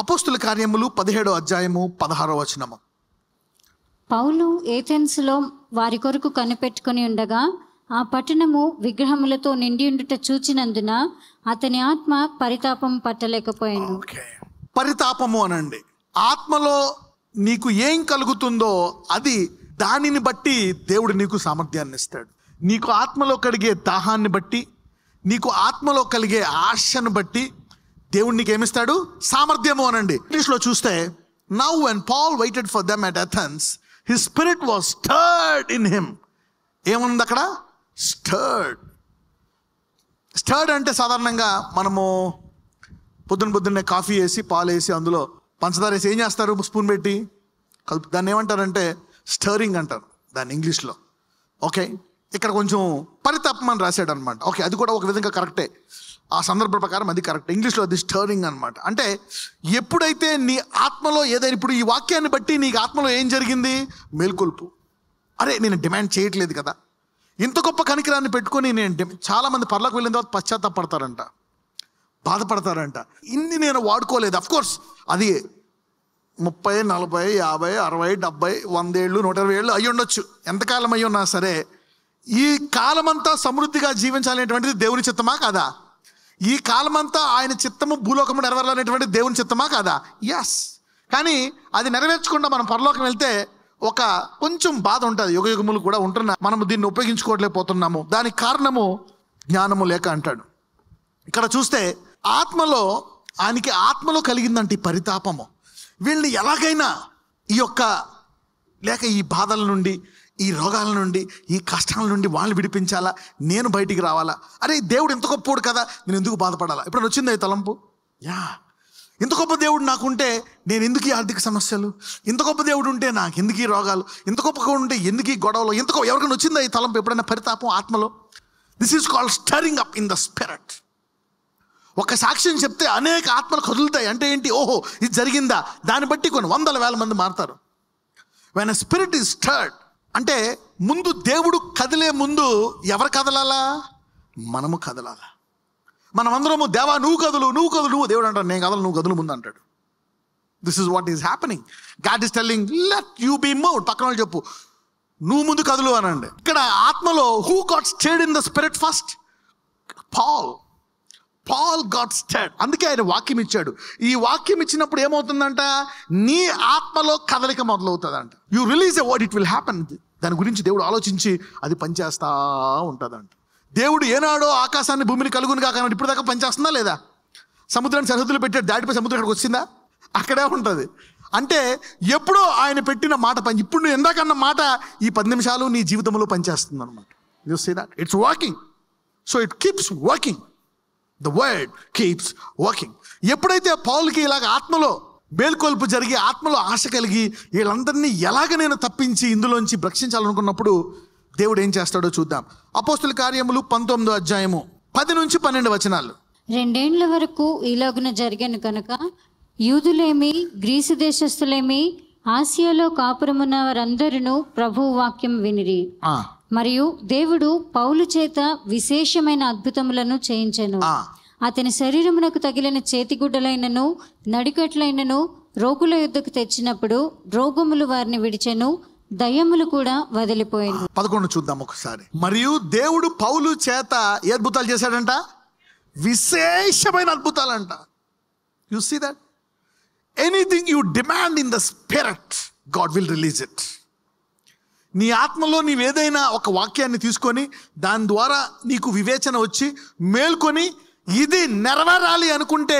అపోస్తుల కార్యములు పదిహేడో అధ్యాయము పదహారో వచనము పౌలు ఏథెన్స్లో వారి కొరకు కనిపెట్టుకుని ఉండగా ఆ పట్టణము విగ్రహములతో నిండి ఉండుట చూచినందున అతని ఆత్మ పరితాపం పట్టలేకపోయింది పరితాపము అనండి ఆత్మలో నీకు ఏం కలుగుతుందో అది దానిని బట్టి దేవుడు నీకు సామర్థ్యాన్ని ఇస్తాడు నీకు ఆత్మలో కలిగే దాహాన్ని బట్టి నీకు ఆత్మలో కలిగే ఆశను బట్టి దేవుడు ఏమిస్తాడు సామర్థ్యము అనండి ఇంగ్లీష్లో చూస్తే now and Paul waited for them at Athens his spirit was stirred in him ఏముంది అక్కడ స్టర్డ్ స్టర్డ్ అంటే సాధారణంగా మనము పొద్దున్న పొద్దున్నే కాఫీ వేసి పాలు వేసి అందులో పంచదార వేసి ఏం చేస్తారు స్పూన్ పెట్టి కలుపు దాన్ని ఏమంటారంటే స్టరింగ్ అంటారు దాన్ని ఇంగ్లీష్లో ఓకే ఇక్కడ కొంచెం పరితాపం అని రాశాడు అనమాట ఓకే అది కూడా ఒక విధంగా కరెక్టే ఆ సందర్భ ప్రకారం అది కరెక్ట్ ఇంగ్లీష్లో అది స్టర్నింగ్ అనమాట అంటే ఎప్పుడైతే నీ ఆత్మలో ఏదైనా ఇప్పుడు ఈ వాక్యాన్ని బట్టి నీకు ఆత్మలో ఏం జరిగింది మేల్కొల్పు అరే నేను డిమాండ్ చేయట్లేదు కదా ఇంత గొప్ప కనికిరాన్ని పెట్టుకొని నేను చాలామంది పర్లకు వెళ్ళిన తర్వాత పశ్చాత్తాపడతారంట బాధపడతారంట ఇన్ని నేను వాడుకోలేదు కోర్స్ అది ముప్పై నలభై యాభై అరవై డెబ్బై వందేళ్ళు నూట ఇరవై ఏళ్ళు అయ్యి ఉండొచ్చు ఎంతకాలం అయ్యి ఉన్నా సరే ఈ కాలమంతా సమృద్ధిగా జీవించాలనేటువంటిది దేవుని చిత్తమా కదా ఈ కాలమంతా ఆయన చిత్తము భూలోకము నెరవేరాలనేటువంటి దేవుని చిత్తమా కాదా యస్ కానీ అది నెరవేర్చకుండా మనం పరలోకం వెళ్తే ఒక కొంచెం బాధ ఉంటుంది యుగయుగములు కూడా ఉంటున్నా మనము దీన్ని ఉపయోగించుకోవట్లేకపోతున్నాము దానికి కారణము జ్ఞానము లేక అంటాడు ఇక్కడ చూస్తే ఆత్మలో ఆయనకి ఆత్మలో కలిగిందంటే పరితాపము వీళ్ళని ఎలాగైనా ఈ యొక్క లేక ఈ బాధల నుండి ఈ రోగాల నుండి ఈ కష్టాల నుండి వాళ్ళు విడిపించాలా నేను బయటికి రావాలా అరే దేవుడు ఎంత గొప్పోడు కదా నేను ఎందుకు బాధపడాలా ఇప్పుడు వచ్చిందా ఈ తలంపు యా ఇంత గొప్ప దేవుడు నాకుంటే నేను ఎందుకు ఈ ఆర్థిక సమస్యలు ఇంత గొప్ప దేవుడు ఉంటే నాకు ఎందుకు ఈ రోగాలు ఇంత గొప్ప ఉంటే ఎందుకు ఈ గొడవలు ఎంత ఎవరికైనా వచ్చిందా ఈ తలంపు ఎప్పుడైనా పరితాపం ఆత్మలో this is called stirring up in the spirit ఒక సాక్ష్యం చెప్తే అనేక ఆత్మలు కదులుతాయి అంటే ఏంటి ఓహో ఇది జరిగిందా దాన్ని బట్టి కొన్ని వందల వేల మంది మారుతారు when a spirit is stirred అంటే ముందు దేవుడు కదిలే ముందు ఎవరు కదలాలా మనము కదలాలా మనమందరము దేవా నువ్వు కదులు నువ్వు కదులు నువ్వు దేవుడు అంటాడు నేను కదలు నువ్వు కదులు ముందు అంటాడు this is what is happening God is telling let you be move పక్కన వాళ్ళు చెప్పు నువ్వు ముందు కదులు అనండి ఇక్కడ ఆత్మలో who got stirred in the spirit first Paul Paul got stirred అందుకే ఆయన వాక్యం ఇచ్చాడు ఈ వాక్యం ఇచ్చినప్పుడు ఏమవుతుందంట నీ ఆత్మలో కదలిక మొదలవుతుందంట you release a word it will happen దాని గురించి దేవుడు ఆలోచించి అది పనిచేస్తా ఉంటుందంట దేవుడు ఏనాడో ఆకాశాన్ని భూమిని కలుగుని కాక ఇప్పుడు దాకా పనిచేస్తుందా లేదా సముద్రాన్ని సరిహద్దులు పెట్టాడు దాటిపోయి సముద్రం అక్కడికి వచ్చిందా అక్కడే ఉంటుంది అంటే ఎప్పుడో ఆయన పెట్టిన మాట పని ఇప్పుడు నువ్వు ఎందాకన్న మాట ఈ పది నిమిషాలు నీ జీవితంలో పనిచేస్తుంది అనమాట you see that it's walking so it keeps walking the word keeps walking ఎప్పుడైతే పౌల్కి ఇలాగ ఆత్మలో మేల్కొల్పు జరిగి ఆత్మలో ఆశ కలిగి వీళ్ళందరినీ ఎలాగ నేను తప్పించి ఇందులోంచి రక్షించాలనుకున్నప్పుడు దేవుడు ఏం చేస్తాడో చూద్దాం అపోస్తుల కార్యములు పంతొమ్మిదో అధ్యాయము పది నుంచి పన్నెండు వచనాలు రెండేండ్ల వరకు ఈలాగున జరిగాను కనుక యూదులేమి గ్రీసు దేశస్థులేమి ఆసియాలో కాపురమున్న వారందరూ ప్రభు వాక్యం వినిరి మరియు దేవుడు పౌలు చేత విశేషమైన అద్భుతములను చేయించాను అతని శరీరమునకు తగిలిన చేతిగుడ్డలైనను నడికట్లైనను రోగుల యుద్ధకు తెచ్చినప్పుడు రోగములు వారిని విడిచెను దయ్యములు కూడా వదిలిపోయింది పదకొండు చూద్దాం ఒకసారి మరియు దేవుడు పౌలు చేత ఏ అద్భుతాలు చేశాడంట విశేషమైన అద్భుతాలంట you see that anything you demand in the spirit God will release it నీ ఆత్మలో నీవేదైనా ఒక వాక్యాన్ని తీసుకొని దాని ద్వారా నీకు వివేచన వచ్చి మేల్కొని ఇది నెరవేరాలి అనుకుంటే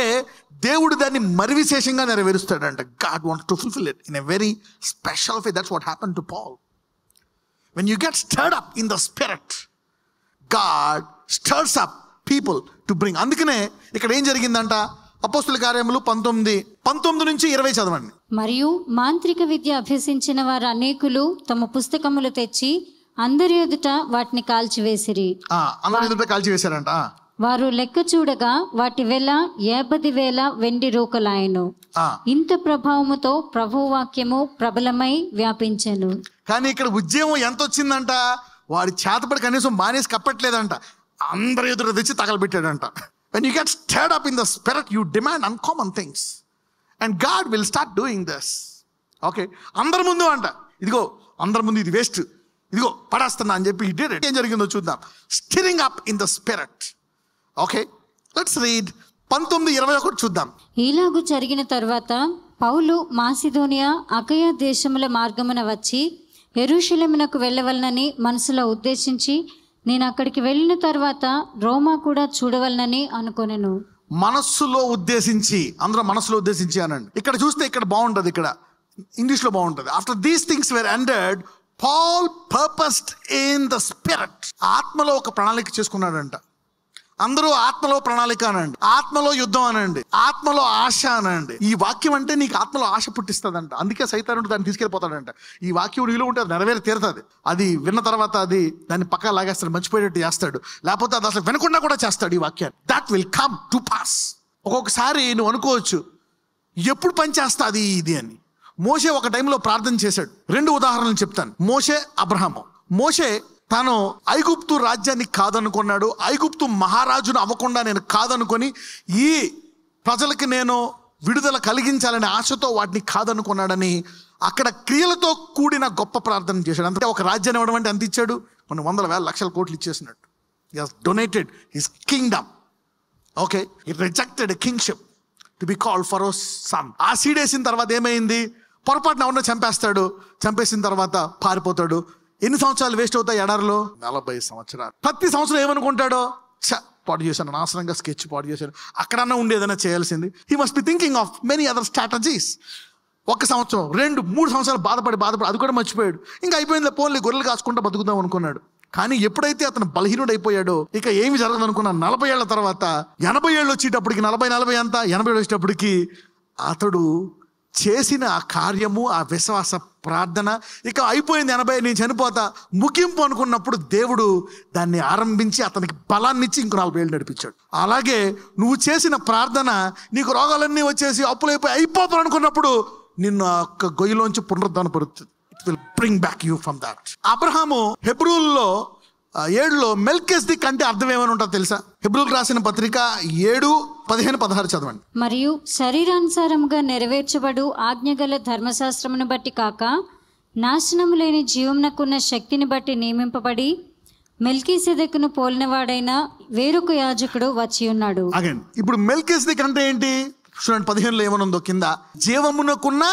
దేవుడు దాన్ని మరి విశేషంగా నెరవేరుస్తాడంట God wants to fulfil it in a very special way that's what happen to Paul when you get stirred up in the spirit God stirs up people to bring అందుకనే ఇక్కడ ఏం జరిగిందంట అపోస్తుల కార్యములు పంతొమ్మిది పంతొమ్మిది నుంచి ఇరవై చదవండి మరియు మాంత్రిక విద్య అభ్యసించిన వారు అనేకులు తమ పుస్తకములు తెచ్చి అందరి ఎదుట వాటిని కాల్చివేసిరి అందరి ఎదుట కాల్చివేశారంట వారు లెక్క చూడగా వాటి వేల యాభై వేల వెండి రూకలాయను ఇంత ప్రభావముతో ప్రభు వాక్యము ప్రబలమై వ్యాపించను కానీ ఇక్కడ ఉద్యమం ఎంత వచ్చిందంట వాడి చేతపడి కనీసం మానేసి కప్పట్లేదంట అందరు ఎదురు తెచ్చి తగలబెట్టాడంట when you get stirred up in the spirit you demand uncommon things and God will start doing thus okay అందరి ముందు అంట ఇదిగో అందరి ముందు ఇది వేస్ట్ ఇదిగో పడేస్తున్నా అని చెప్పి ఏం జరిగిందో చూద్దాం stirring up in the spirit okay let's read పంతొమ్మిది ఇరవై ఒకటి చూద్దాం ఇలాగు జరిగిన తర్వాత పౌలు మాసిధోనియా అకయ దేశముల మార్గమున వచ్చి ఎరుషులమునకు వెళ్ళవలనని మనసులో ఉద్దేశించి నేను అక్కడికి వెళ్ళిన తర్వాత రోమా కూడా చూడవలనని అనుకునేను మనస్సులో ఉద్దేశించి అందరూ మనసులో ఉద్దేశించి అనండి ఇక్కడ చూస్తే ఇక్కడ బాగుంటుంది ఇక్కడ ఇంగ్లీష్లో బాగుంటుంది after these things were ended Paul purposed in the spirit ఆత్మలో ఒక ప్రణాళిక చేసుకున్నాడంట అందరూ ఆత్మలో ప్రణాళిక అనండి ఆత్మలో యుద్ధం అనండి ఆత్మలో ఆశ అనండి ఈ వాక్యం అంటే నీకు ఆత్మలో ఆశ పుట్టిస్తుందంట అందుకే సైతానుడు దాన్ని తీసుకెళ్ళిపోతాడంట ఈ వాక్యం నీలో ఉంటే అది నెరవేరు తీరుతుంది అది విన్న తర్వాత అది దాన్ని పక్క లాగేస్తాడు మర్చిపోయేటట్టు చేస్తాడు లేకపోతే అది అసలు వినకుండా కూడా చేస్తాడు ఈ వాక్యాన్ని that will come to pass ఒక్కొక్కసారి నువ్వు అనుకోవచ్చు ఎప్పుడు పనిచేస్తుంది ఇది అని మోసే ఒక టైంలో ప్రార్థన చేశాడు రెండు ఉదాహరణలు చెప్తాను మోషే అబ్రహాము మోషే తాను ఐగుప్తు రాజ్యాన్ని కాదనుకున్నాడు ఐగుప్తు మహారాజును అవ్వకుండా నేను కాదనుకొని ఈ ప్రజలకి నేను విడుదల కలిగించాలనే ఆశతో వాటిని కాదనుకున్నాడని అక్కడ క్రియలతో కూడిన గొప్ప ప్రార్థన చేశాడు అందుకే ఒక రాజ్యాన్ని ఇవ్వడం అంటే ఎంత ఇచ్చాడు కొన్ని వందల వేల లక్షల కోట్లు ఇచ్చేసినట్టు he has donated his kingdom okay ఈ rejected kingship to be call for a son ఆ సీడేసిన తర్వాత ఏమైంది పొరపాటున ఉన్న చంపేస్తాడు చంపేసిన తర్వాత పారిపోతాడు ఎన్ని సంవత్సరాలు వేస్ట్ అవుతాయి ఎడారిలో నలభై సంవత్సరాలు ప్రతి సంవత్సరం ఏమనుకుంటాడో చ పాటు చేశాను నాశనంగా స్కెచ్ పాటు చేశాను అక్కడన్నా ఉండేదన్నా చేయాల్సింది he must be thinking of many other strategies ఒక సంవత్సరం రెండు మూడు సంవత్సరాలు బాధపడి బాధపడి అది కూడా మర్చిపోయాడు ఇంకా అయిపోయింది పోన్లే గొర్రెలు కాసుకుంటా బతుకుదాం అనుకున్నాడు కానీ ఎప్పుడైతే అతను బలహీనుడు అయిపోయాడో ఇక ఏమి జరగదు అనుకున్నాను నలభై ఏళ్ల తర్వాత ఎనభై ఏళ్ళు వచ్చేటప్పటికి నలభై నలభై అంతా ఎనభై ఏళ్ళు వచ్చేటప్పటికి అతడు చేసిన ఆ కార్యము ఆ విశ్వాస ప్రార్థన ఇక అయిపోయింది ఎనభై నేను చనిపోతా ముగింపు అనుకున్నప్పుడు దేవుడు దాన్ని ఆరంభించి అతనికి బలాన్ని ఇచ్చి ఇంకో నాలుగు వేలు నడిపించాడు అలాగే నువ్వు చేసిన ప్రార్థన నీకు రోగాలన్నీ వచ్చేసి అప్పులైపోయి అయిపోతాను అనుకున్నప్పుడు నిన్ను ఒక్క గొయ్యలోంచి పునరుద్ధరణ పడుతుంది it will bring back you from that అబ్రహాము హెబ్రూల్లో ఏడులో దిక్ అంటే అర్థం ఏమైనా ఉంటుందో తెలుసా హిబ్రూల్ రాసిన పత్రిక ఏడు పదిహేను పదహారు చదవండి మరియు శరీరానుసారముగా నెరవేర్చబడు ఆజ్ఞగల ధర్మశాస్త్రమును బట్టి కాక నాశనము లేని జీవమునకున్న శక్తిని బట్టి నియమింపబడి మెల్కీసెదెక్ను పోలినవాడైన వేరొక యాజకుడు వచ్చి ఉన్నాడు ఇప్పుడు ఇప్పుడు దిక్ అంటే ఏంటి చూడండి పదిహేనులో ఏమనుందో కింద జీవమునకున్న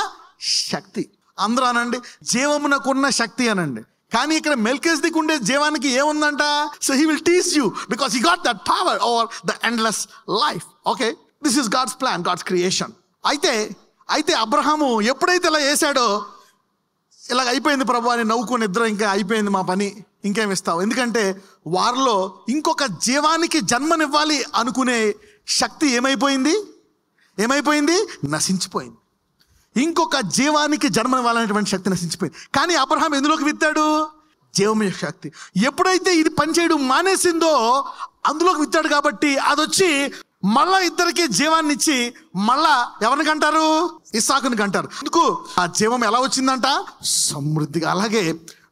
శక్తి అందరూ అనండి జీవమునకున్న శక్తి అనండి కానీ ఇక్కడ దిక్ ఉండే జీవానికి ఏముందంట so he will teach you because he got that power over the endless life okay this is God's plan God's creation అయితే అయితే అబ్రహాము ఎప్పుడైతే ఇలా వేశాడో ఇలాగ అయిపోయింది ప్రభు అని నవ్వుకుని ఇద్దరు ఇంకా అయిపోయింది మా పని ఇంకేం ఇస్తావు ఎందుకంటే వారిలో ఇంకొక జీవానికి జన్మనివ్వాలి అనుకునే శక్తి ఏమైపోయింది ఏమైపోయింది నశించిపోయింది ఇంకొక జీవానికి జన్మనివ్వాలనేటువంటి శక్తి నశించిపోయింది కానీ అబ్రహాం ఎందులోకి విత్తాడు జీవం యొక్క శక్తి ఎప్పుడైతే ఇది పనిచేయడం మానేసిందో అందులోకి విత్తాడు కాబట్టి అది వచ్చి మళ్ళా ఇద్దరికి జీవాన్ని ఇచ్చి మళ్ళా ఎవరిని కంటారు ఇసాకుని కంటారు అందుకు ఆ జీవం ఎలా వచ్చిందంట సమృద్ధిగా అలాగే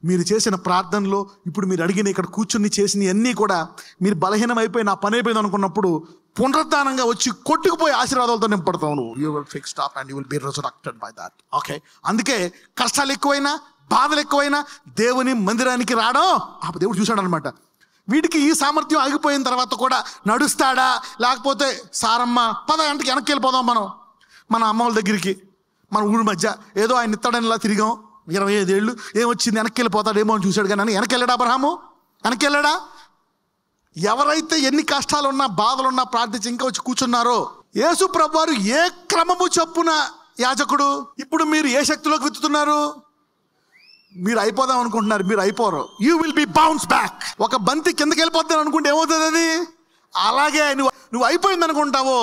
మీరు చేసిన ప్రార్థనలో ఇప్పుడు మీరు అడిగిన ఇక్కడ కూర్చుని చేసిన అన్నీ కూడా మీరు బలహీనం అయిపోయి నా పని అయిపోయింది అనుకున్నప్పుడు పునరుద్ధానంగా వచ్చి కొట్టుకుపోయి ఆశీర్వాదాలతో నింపడతావు నువ్వు you will fix stop and you will be resurrected by that okay అందుకే కష్టాలు ఎక్కువైనా బాధలు ఎక్కువైనా దేవుని మందిరానికి రావడం ఆ దేవుడు చూశాడు అనమాట వీటికి ఈ సామర్థ్యం ఆగిపోయిన తర్వాత కూడా నడుస్తాడా లేకపోతే సారమ్మ పద గంటకి వెనక్కి వెళ్ళిపోదాం మనం మన అమ్మ దగ్గరికి మన ఊరి మధ్య ఏదో ఆయన ఇస్తాడనిలా తిరిగాం ఇరవై ఐదేళ్ళు ఏమొచ్చింది వెనక్కి వెళ్ళిపోతాడేమో అని చూశాడు కానీ వెనక్కి వెళ్ళాడా అబ్రహాము వెనక్కి వెళ్ళాడా ఎవరైతే ఎన్ని కష్టాలున్నా బాధలున్నా ప్రార్థించి ఇంకా వచ్చి కూర్చున్నారో యేసు ప్రభువారు ఏ క్రమము చొప్పున యాజకుడు ఇప్పుడు మీరు ఏ శక్తిలోకి విత్తుతున్నారు మీరు అయిపోదాం అనుకుంటున్నారు మీరు అయిపోరు you will be bounce back ఒక బంతి కిందకి వెళ్ళిపోతాను అనుకుంటే ఏమవుతుంది అది అలాగే నువ్వు నువ్వు అయిపోయింది అనుకుంటావో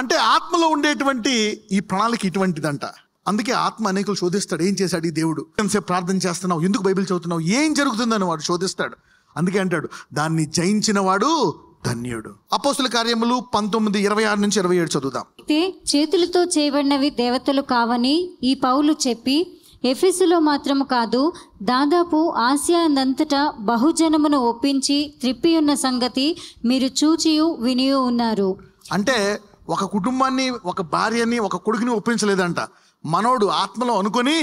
అంటే ఆత్మలో ఉండేటువంటి ఈ ప్రణాళిక ఇటువంటిదంట అందుకే ఆత్మ అనేకులు శోధిస్తాడు ఏం చేశాడు ఈ దేవుడు ఎంతసేపు ప్రార్థన చేస్తున్నావు ఎందుకు బైబిల్ చదువుతున్నావు ఏం జరుగుతుందని వాడు శోధిస్తాడు అందుకే అంటాడు దాన్ని జయించిన వాడు ధన్యుడు అపోసుల కార్యములు పంతొమ్మిది ఇరవై ఆరు నుంచి ఇరవై ఏడు చదువుదాం అయితే చేతులతో చేయబడినవి దేవతలు కావని ఈ పౌలు చెప్పి ఎఫెసులో మాత్రము కాదు దాదాపు ఆసియా నంతటా బహుజనమును ఒప్పించి త్రిప్పి ఉన్న సంగతి మీరు చూచియు వినియు ఉన్నారు అంటే ఒక కుటుంబాన్ని ఒక భార్యని ఒక కొడుకుని ఒప్పించలేదంట మనోడు ఆత్మలో అనుకుని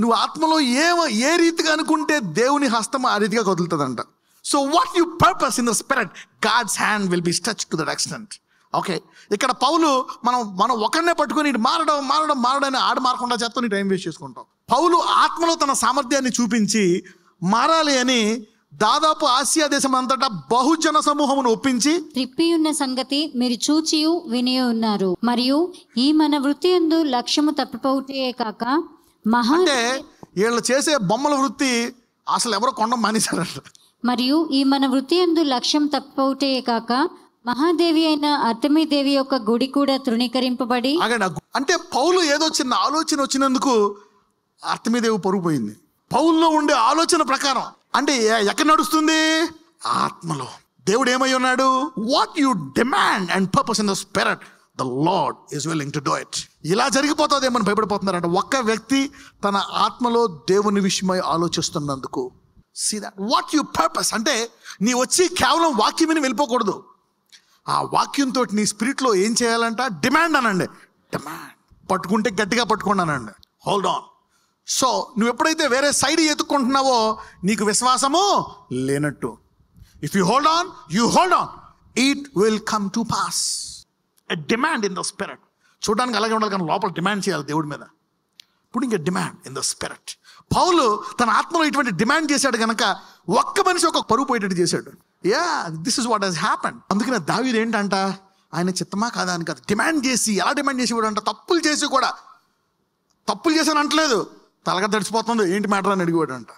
నువ్వు ఆత్మలో ఏ ఏ రీతిగా అనుకుంటే దేవుని హస్తం ఆ రీతిగా కదులుతుందంట so what you purpose in the spirit God's hand will be stretched to that extent okay ఇక్కడ పౌలు మనం మనం ఒకరినే పట్టుకుని ఇటు మారడం మారడం మారడం ఆడ మారకుండా చేస్తాం టైం వేస్ట్ చేసుకుంటాం పౌలు ఆత్మలో తన సామర్థ్యాన్ని చూపించి మారాలి అని దాదాపు ఆసియా దేశం అంతటా బహుజన సమూహమును ఒప్పించి త్రిప్పి ఉన్న సంగతి మీరు చూచి విని ఉన్నారు మరియు ఈ మన వృత్తి ఎందు లక్ష్యము తప్పిపోతే కాక అంటే వీళ్ళు చేసే బొమ్మల వృత్తి అసలు ఎవరో కొండ మానేశారట మరియు ఈ మన వృత్తి ఎందు లక్ష్యం తప్పవుటే కాక మహాదేవి అయిన దేవి యొక్క గుడి కూడా తృణీకరింపబడి అంటే పౌలు ఏదో చిన్న ఆలోచన వచ్చినందుకు అర్థమీదేవి పొరుగుపోయింది పౌల్లో ఉండే ఆలోచన ప్రకారం అంటే ఎక్కడ నడుస్తుంది ఆత్మలో దేవుడు ఏమై ఉన్నాడు what you demand and purpose in the spirit the Lord is willing to do it ఇలా జరిగిపోతుందేమని భయపడిపోతున్నారంట ఒక్క వ్యక్తి తన ఆత్మలో దేవుని విషయమై ఆలోచిస్తున్నందుకు see that what you purpose అంటే నీ వచ్చి కేవలం వాక్యం విని వెళ్ళిపోకూడదు ఆ వాక్యంతో నీ స్పిరిట్లో ఏం చేయాలంట డిమాండ్ అనండి డిమాండ్ పట్టుకుంటే గట్టిగా పట్టుకోండి అనండి హోల్డ్ ఆన్ సో నువ్వు ఎప్పుడైతే వేరే సైడ్ ఎత్తుక్కుంటున్నావో నీకు విశ్వాసము లేనట్టు if you hold on you hold on it will come to pass a demand in the spirit చూడడానికి అలాగే ఉండాలి కానీ లోపల డిమాండ్ చేయాలి దేవుడి మీద putting a demand in the spirit పౌలు తన ఆత్మలో ఇటువంటి డిమాండ్ చేశాడు కనుక ఒక్క మనిషి ఒక పరువు పోయేటట్టు చేశాడు yeah this is what he's happen అందుకనే దావీది ఏంటంట ఆయన చిత్తమా కాదా అని కాదు డిమాండ్ చేసి ఎలా డిమాండ్ చేసి కూడా అంట తప్పులు చేసి కూడా తప్పులు చేశాను అంటలేదు తలగా తడిచిపోతుంది ఏంటి మ్యాటర్ అని అడిగాడు అంట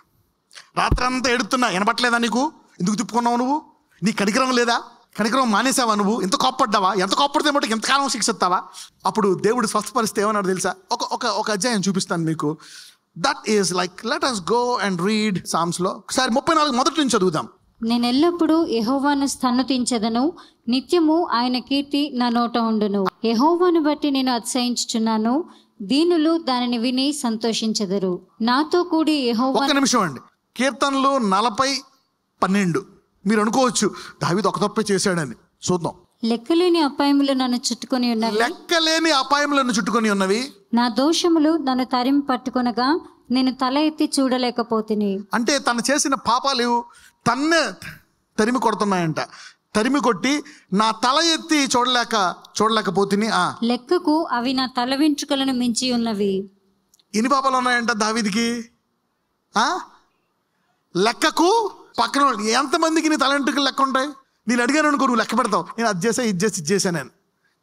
రాత్రంతా ఎడుతున్నా వినపట్లేదా నీకు ఎందుకు తిప్పుకున్నావు నువ్వు నీ కడిగరం లేదా కనికరం మానేసావా నువ్వు ఎంత కోప్పడ్డావా ఎంత కోప్పడితే మటుకు ఎంతకాలం శిక్షిస్తావా అప్పుడు దేవుడు స్వస్థపరిస్తే ఏమన్నాడు తెలుసా ఒక ఒక ఒక అధ్యాయం చూపిస్తాను మీకు that is like let us go and read లో ఒకసారి ముప్పై నాలుగు మొదటి నుంచి చదువుదాం నేను ఎల్లప్పుడూ యహోవాను స్థన్నుతించదను నిత్యము ఆయన కీర్తి నా నోట ఉండును యహోవాను బట్టి నేను అతిశయించుచున్నాను దీనులు దానిని విని సంతోషించదరు నాతో కూడి యహోవా ఒక నిమిషం అండి కీర్తనలు నలభై పన్నెండు మీరు అనుకోవచ్చు దావిది ఒక తప్పే చేశాడని చూద్దాం లెక్కలేని అపాయములు నన్ను చుట్టుకొని ఉన్నవి లెక్కలేని అపాయములను చుట్టుకొని ఉన్నవి నా దోషములు నన్ను తరిమి పట్టుకునగా నేను తల ఎత్తి చూడలేకపోతుంది అంటే తను చేసిన పాపాలు తన్నే తరిమి కొడుతున్నాయంట తరిమి కొట్టి నా తల ఎత్తి చూడలేక చూడలేకపోతుంది ఆ లెక్కకు అవి నా తల వెంట్రుకలను మించి ఉన్నవి ఎన్ని పాపాలు ఉన్నాయంట దావిదికి ఆ లెక్కకు పక్కన వాళ్ళు ఎంతమందికి నీ తలంటుకులు లెక్క ఉంటాయి నేను అడిగాను అనుకో నువ్వు లెక్క పెడతావు నేను అది చేసా ఇది చేసి ఇది చేశాను నేను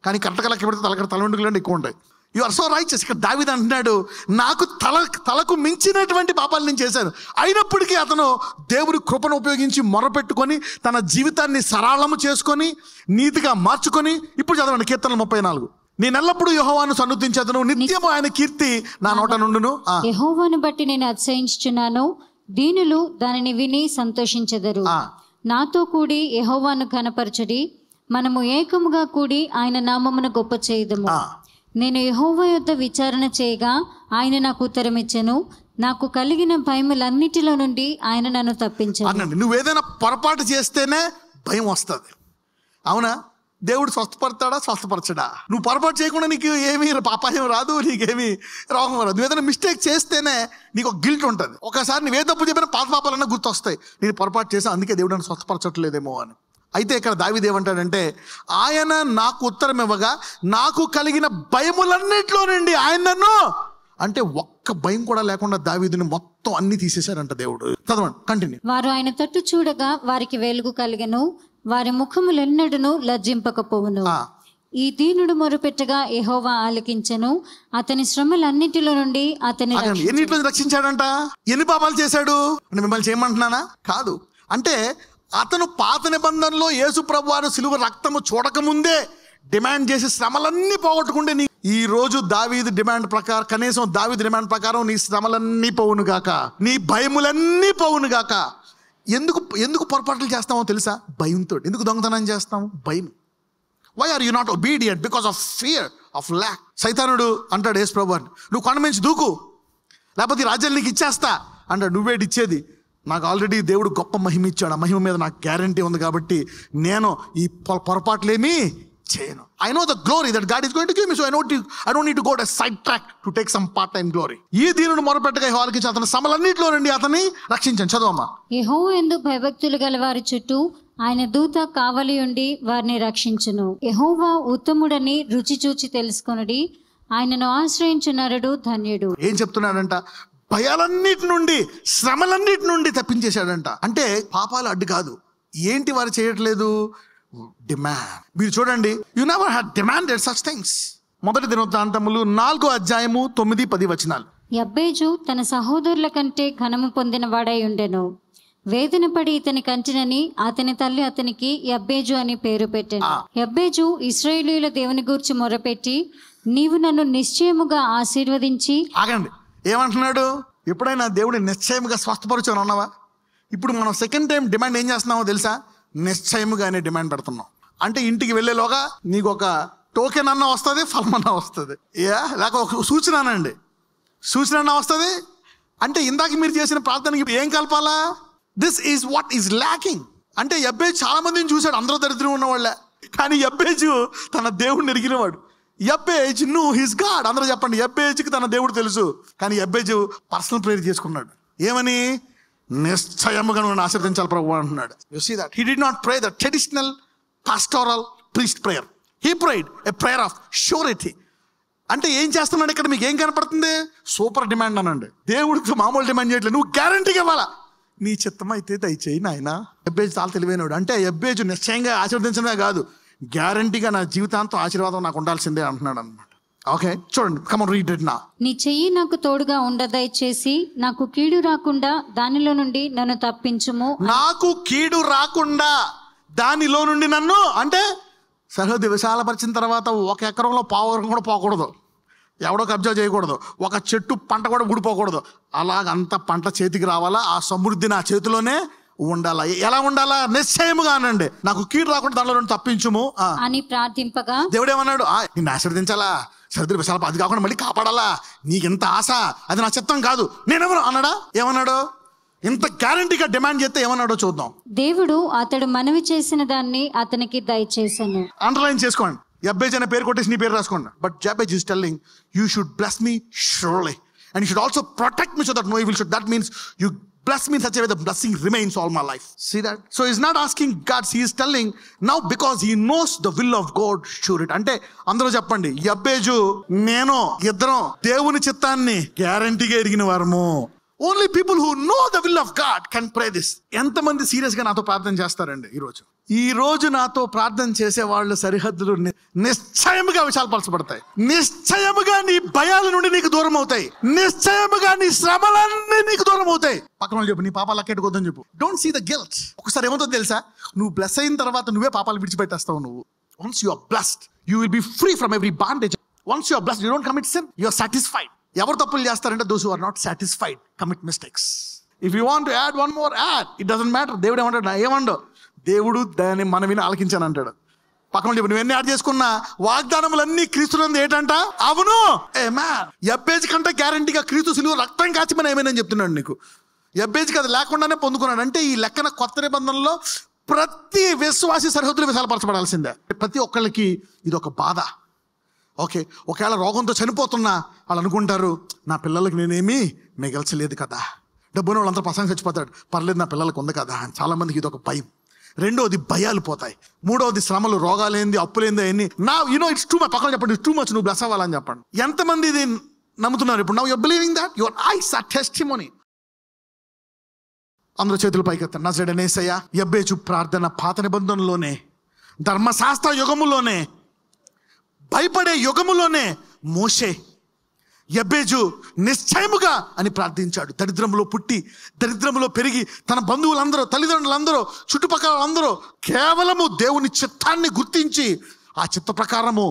కానీ కరెక్ట్గా లెక్క పెడితే తలకడ తలంటుకులు అంటే ఎక్కువ ఉంటాయి యు ఆర్ సో చేసి ఇక్కడ దావిద అంటున్నాడు నాకు తల తలకు మించినటువంటి పాపాలు నేను చేశాను అయినప్పటికీ అతను దేవుడి కృపను ఉపయోగించి మొరపెట్టుకొని తన జీవితాన్ని సరళము చేసుకొని నీతిగా మార్చుకొని ఇప్పుడు చదవండి కీర్తనలు ముప్పై నాలుగు నేను ఎల్లప్పుడూ యహోవాను సన్నుతించదును నిత్యము ఆయన కీర్తి నా నోట నుండును యహోవాను బట్టి నేను అతిశయించుచున్నాను దీనులు దానిని విని సంతోషించెదరు నాతో కూడి యహోవాను కనపరచడి మనము ఏకముగా కూడి ఆయన నామమును గొప్ప చేయదము నేను యహోవ యొద్ద విచారణ చేయగా ఆయన నాకు ఉత్తరం ఇచ్చను నాకు కలిగిన భయములన్నిటిలో నుండి ఆయన నన్ను తప్పించాను నువ్వేదైనా పొరపాటు చేస్తేనే భయం వస్తుంది అవునా దేవుడు స్వస్థపడతాడా స్వస్థపరచడా నువ్వు పొరపాటు చేయకుండా నీకు ఏమీ అపాయం రాదు నీకేమీ రోగం రాదు నువ్వు ఏదైనా మిస్టేక్ చేస్తేనే నీకు ఒక గిల్ట్ ఉంటుంది ఒకసారి నువ్వు ఏ తప్పు చెప్పిన పాత పాపాలన్నా గుర్తొస్తాయి నేను పొరపాటు చేసి అందుకే దేవుడు నన్ను స్వస్థపరచట్లేదేమో అని అయితే ఇక్కడ దావిదేమంటాడంటే ఆయన నాకు ఉత్తరం ఇవ్వగా నాకు కలిగిన భయములన్నిట్లో నుండి ఆయన నన్ను అంటే ఒక్క భయం కూడా లేకుండా దావీదుని మొత్తం అన్ని తీసేశారంట దేవుడు చదవండి కంటిన్యూ వారు ఆయన తట్టు చూడగా వారికి వెలుగు కలిగను వారి ముఖములెన్నడను లజ్జింపకపోవును ఈ దీనుడు మొరుపెట్టగా ఎహోవా ఆలకించను అతని శ్రమలన్నిటిలో నుండి అతని ఎన్నిట్లో రక్షించాడంట ఎన్ని పాపాలు చేశాడు మిమ్మల్ని చేయమంటున్నానా కాదు అంటే అతను పాత నిబంధనలో యేసు వారు సిలువ రక్తము చూడకముందే డిమాండ్ చేసి శ్రమలన్నీ పోగొట్టుకుంటే నీ ఈ రోజు దావీది డిమాండ్ ప్రకారం కనీసం దావీది డిమాండ్ ప్రకారం నీ శ్రమలన్నీ పోవును గాక నీ భయములన్నీ పోవును గాక ఎందుకు ఎందుకు పొరపాట్లు చేస్తామో తెలుసా భయంతో ఎందుకు దొంగతనం చేస్తాము భయం why are you not obedient because of fear of lack సైతానుడు అంటాడు యేసు ప్రభు అని నువ్వు కొండ దూకు లేకపోతే రాజ్యాలు నీకు ఇచ్చేస్తా అంటాడు నువ్వేటి ఇచ్చేది నాకు ఆల్రెడీ దేవుడు గొప్ప మహిమ ఇచ్చాడు ఆ మహిమ మీద నాకు గ్యారంటీ ఉంది కాబట్టి నేను ఈ పొరపాట్లేమీ చేయను I know the glory that God is going to give me so I not I don't need to go side track to take some part time glory ఈ దీనిని మొరపెట్టగా వాళ్ళకి అతను సమలన్నిటిలో నుండి అతన్ని రక్షించాను చదవమ్మా యహో ఎందు భయభక్తులు గల వారి చుట్టూ ఆయన దూత కావలి ఉండి వారిని రక్షించును యహోవా ఉత్తముడని రుచి చూచి తెలుసుకొనుడి ఆయనను ఆశ్రయించున్నారుడు ధన్యుడు ఏం చెప్తున్నాడంట భయాలన్నిటి నుండి శ్రమలన్నిటి నుండి తప్పించేశాడంట అంటే పాపాలు అడ్డు కాదు ఏంటి వారు చేయట్లేదు డిమాండ్ మీరు చూడండి you never had demanded such things మొదటి దినోత్తాంతములు నాలుగో అధ్యాయము తొమ్మిది పది వచనాలు అబ్బేజు తన సహోదరుల కంటే ఘనము పొందిన వాడై ఉండెను వేదన పడి ఇతని కంటినని అతని తల్లి అతనికి ఎబ్బేజు అని పేరు పెట్టాను ఎబ్బేజు ఇస్రాయేలీల దేవుని గురించి మొరపెట్టి నీవు నన్ను నిశ్చయముగా ఆశీర్వదించి ఆగండి ఏమంటున్నాడు ఎప్పుడైనా దేవుడిని నిశ్చయముగా స్వస్థపరచు అన్నవా ఇప్పుడు మనం సెకండ్ టైం డిమాండ్ ఏం చేస్తున్నామో తెలుసా నిశ్చయముగానే డిమాండ్ పెడుతున్నాం అంటే ఇంటికి వెళ్ళేలోగా నీకు ఒక టోకెన్ అన్న వస్తుంది ఫలం అన్న వస్తుంది యా లేక ఒక సూచన అనండి సూచన అన్న వస్తుంది అంటే ఇందాక మీరు చేసిన ప్రార్థనకి ఏం కలపాలా this is what is lacking అంటే ఎబ్బేజ్ చాలా మందిని చూశాడు అందరూ దరిద్రం ఉన్నవాళ్ళే కానీ ఎబ్బేజు తన దేవుడిని ఎరిగినవాడు ఎబ్బేజ్ నువ్వు హిస్ గాడ్ అందరూ చెప్పండి ఎబ్బేజ్కి తన దేవుడు తెలుసు కానీ ఎబ్బేజు పర్సనల్ ప్రేర్ చేసుకున్నాడు ఏమని నిశ్చయముగా నువ్వు ఆశీర్దించాలి ప్రభు అంటున్నాడు you see that he did not pray the traditional pastoral priest prayer he prayed a prayer of surety అంటే ఏం చేస్తున్నాడు ఇక్కడ మీకు ఏం కనపడుతుంది సూపర్ డిమాండ్ అనండి దేవుడికి మామూలు డిమాండ్ చేయట్లేదు నువ్వు గ్యారంటీగా ఇవ్వాలా నీ చిత్తమైతే దయచేయి నాయన ఎబ్బేజ్ చాలా తెలివైనడు అంటే ఎబ్బేజ్ నిశ్చయంగా ఆశీర్వదించడమే కాదు గ్యారంటీగా నా జీవితాంతం ఆశీర్వాదం నాకు ఉండాల్సిందే అంటున్నాడు అనమాట ఓకే చూడండి కమన్ రీడ్ ఇట్ నా నీ చెయ్యి నాకు తోడుగా చేసి నాకు కీడు రాకుండా దానిలో నుండి నన్ను తప్పించుము నాకు కీడు రాకుండా దానిలో నుండి నన్ను అంటే సరిహద్దు విశాలపరిచిన తర్వాత ఒక ఎకరంలో పావురం కూడా పోకూడదు ఎవడో కబ్జా చేయకూడదు ఒక చెట్టు పంట కూడా ఊడిపోకూడదు అలాగంత పంట చేతికి రావాలా ఆ సమృద్ధి నా చేతిలోనే ఉండాలా ఎలా ఉండాలా నిశ్చయముగా అనండి నాకు కీడు రాకుండా దానిలో నుండి తప్పించుము అని ప్రార్థింపగా దేవుడు ఏమన్నాడు నిన్ను ఆశీర్వదించాలా చౌదరి విశాల అది కాకుండా మళ్ళీ కాపాడాలా నీకింత ఆశ అది నా చిత్తం కాదు నేనెవరు అన్నాడా ఏమన్నాడు ఇంత గ్యారంటీగా డిమాండ్ చేస్తే ఏమన్నాడో చూద్దాం దేవుడు అతడు మనవి చేసిన దాన్ని అతనికి దయచేసాను అండర్లైన్ చేసుకోండి జబ్బేజ్ అనే పేరు కొట్టేసి నీ పేరు రాసుకోండి but Jabez is telling you should bless me surely and you should also protect me so that no will should that means you bless me in such a way the blessing remains all my life. See that? So he's not asking God, he is telling now because he knows the will of God, sure it. అంటే అందరూ చెప్పండి యబ్బేజు నేను ఇద్దరం దేవుని చిత్తాన్ని గ్యారంటీగా ఎరిగిన వారము only people who know the will of God can pray this ఎంతమంది సీరియస్గా నాతో ప్రార్థన చేస్తారండి ఈరోజు ఈ రోజు నాతో ప్రార్థన చేసే వాళ్ళ సరిహద్దులు నిశ్చయముగా విశాలపరచబడతాయి నిశ్చయముగా నీ భయాల నుండి నీకు దూరం అవుతాయి నిశ్చయముగా నీ శ్రమలన్నీ నీకు దూరం అవుతాయి పక్కన చెప్పు నీ పాపాలు అక్కెట్టుకోద్దని చెప్పు డోంట్ సీ ద గిల్ట్ ఒకసారి ఏమవుతుందో తెలుసా నువ్వు బ్లెస్ అయిన తర్వాత నువ్వే పాపాలు విడిచిపెట్టేస్తావు నువ్వు once you're are you will be free from every bondage once you're blessed you don't commit sin you're satisfied ఎవరు తప్పులు చేస్తారంటే those are not satisfied commit mistakes if you want add one more add it doesn't matter దేవుడు ఏమంటాడు నా ఏమండో దేవుడు దాన్ని మన విని ఆలకించాను అంటాడు పక్కన చెప్పు ఎన్ని యాడ్ చేసుకున్నా వాగ్దానములన్నీ క్రీస్తులందు ఏంటంట అవును ఏ మ్యాన్ ఎబ్బేజ్ కంటే గ్యారంటీగా క్రీస్తు సులువు రక్తం కాచి మనం ఏమైనా చెప్తున్నాడు నీకు ఎబ్బేజ్ అది లేకుండానే పొందుకున్నాడు అంటే ఈ లెక్కన కొత్త నిబంధనలో ప్రతి విశ్వాసి సరిహద్దులు విశాలపరచబడాల్సిందే ప్రతి ఒక్కళ్ళకి ఇది ఒక బాధ ఓకే ఒకవేళ రోగంతో చనిపోతున్నా వాళ్ళు అనుకుంటారు నా పిల్లలకి నేనేమీ మిగల్చలేదు కదా డబ్బున వాళ్ళంతా ప్రసంగం చచ్చిపోతాడు పర్లేదు నా పిల్లలకు ఉంది కదా చాలామందికి ఇది ఒక భయం రెండోది భయాలు పోతాయి మూడోది శ్రమలు రోగాలేంది అప్పులేంది అన్ని నా యూనో ఇట్స్ టూ మచ్ పక్కన చెప్పండి ఇట్స్ టూ మచ్ నువ్వు బ్లెస్ అవ్వాలని చెప్పండి ఎంతమంది ఇది నమ్ముతున్నారు ఇప్పుడు now you're believing that your eyes are testimony అందరూ చేతులు పైకెత్తాను ఎబ్బే ఎబ్బేచు ప్రార్థన పాత నిబంధనలోనే ధర్మశాస్త్ర యుగములోనే భయపడే యుగములోనే మోషే ఎబ్బేజు నిశ్చయముగా అని ప్రార్థించాడు దరిద్రంలో పుట్టి దరిద్రంలో పెరిగి తన బంధువులందరూ తల్లిదండ్రులందరూ చుట్టుపక్కల అందరూ కేవలము దేవుని చిత్తాన్ని గుర్తించి ఆ చిత్త ప్రకారము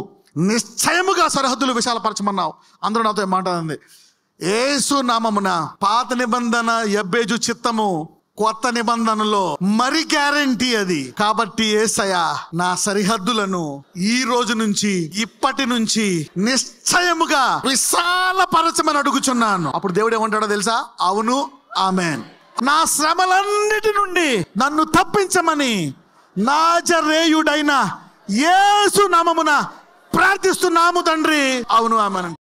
నిశ్చయముగా సరిహద్దులు విశాలపరచమన్నావు అందరూ నాతో మాట్లాడింది ఏసు నామమున పాత నిబంధన ఎబ్బేజు చిత్తము కొత్త నిబంధనలో మరి గ్యారంటీ అది కాబట్టి ఏసయ నా సరిహద్దులను ఈ రోజు నుంచి ఇప్పటి నుంచి నిశ్చయముగా విశాలపరచమని అడుగుచున్నాను అప్పుడు దేవుడు ఏమంటాడో తెలుసా అవును ఆమెన్ నా శ్రమలన్నిటి నుండి నన్ను తప్పించమని నాజరేయుడైన ఏసు నామమున ప్రార్థిస్తున్నాము తండ్రి అవును ఆమెను